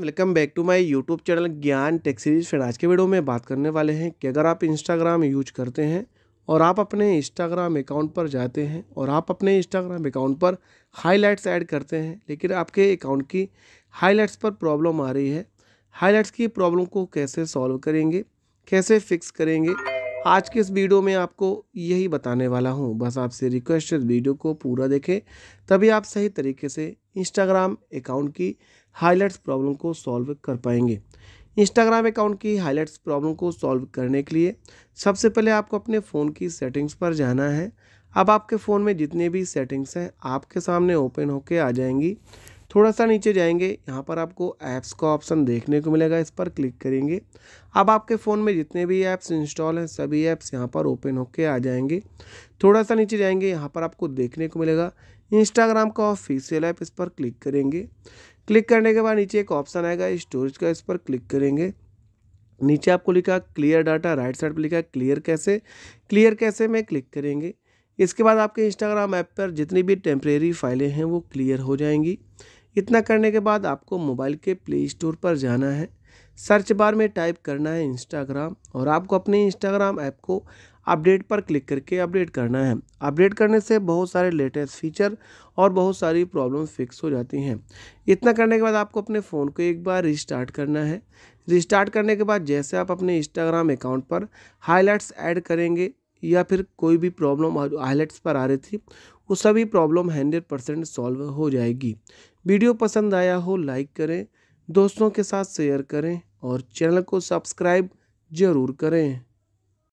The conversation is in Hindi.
welcome back to my YouTube channel Gyan tech series friend आज के वीडियो में बात करने वाले हैं कि अगर आप इंस्टाग्राम यूज करते हैं और आप अपने इंस्टाग्राम अकाउंट पर जाते हैं और आप अपने इंस्टाग्राम अकाउंट पर हाईलाइट्स ऐड करते हैं लेकिन आपके अकाउंट की हाईलाइट्स पर प्रॉब्लम आ रही है हाईलाइट्स की प्रॉब्लम को कैसे सॉल्व करेंगे कैसे फिक्स करेंगे आज के इस वीडियो में आपको यही बताने वाला हूँ बस आपसे रिक्वेस्ट है वीडियो को पूरा देखें तभी आप सही तरीके से इंस्टाग्राम अकाउंट की हाईलाइट्स प्रॉब्लम को सॉल्व कर पाएंगे इंस्टाग्राम अकाउंट की हाईलाइट्स प्रॉब्लम को सॉल्व करने के लिए सबसे पहले आपको अपने फ़ोन की सेटिंग्स पर जाना है अब आपके फ़ोन में जितने भी सेटिंग्स हैं आपके सामने ओपन होके आ जाएंगी थोड़ा सा नीचे जाएंगे यहाँ पर आपको ऐप्स का ऑप्शन देखने को मिलेगा इस पर क्लिक करेंगे अब आपके फ़ोन में जितने भी ऐप्स इंस्टॉल हैं सभी ऐप्स यहाँ पर ओपन होके आ जाएंगे थोड़ा सा नीचे जाएंगे यहाँ पर आपको देखने को मिलेगा इंस्टाग्राम का ऑफिशियल ऐप इस पर क्लिक करेंगे क्लिक करने के बाद नीचे एक ऑप्शन आएगा स्टोरेज का इस पर क्लिक करेंगे नीचे आपको लिखा क्लियर डाटा राइट साइड पर लिखा क्लियर कैसे क्लियर कैसे में क्लिक करेंगे इसके बाद आपके इंस्टाग्राम ऐप पर जितनी भी टेम्प्रेरी फाइलें हैं वो क्लियर हो जाएंगी इतना करने के बाद आपको मोबाइल के प्ले स्टोर पर जाना है सर्च बार में टाइप करना है इंस्टाग्राम और आपको अपने इंस्टाग्राम ऐप को अपडेट पर क्लिक करके अपडेट करना है अपडेट करने से बहुत सारे लेटेस्ट फीचर और बहुत सारी प्रॉब्लम फिक्स हो जाती हैं इतना करने के बाद आपको अपने फ़ोन को एक बार रिस्टार्ट करना है रिस्टार्ट करने के बाद जैसे आप अपने इंस्टाग्राम अकाउंट पर हाईलाइट्स ऐड करेंगे या फिर कोई भी प्रॉब्लम हाईलाइट्स पर आ रही थी वो सभी प्रॉब्लम हंड्रेड परसेंट सॉल्व हो जाएगी वीडियो पसंद आया हो लाइक करें दोस्तों के साथ शेयर करें और चैनल को सब्सक्राइब ज़रूर करें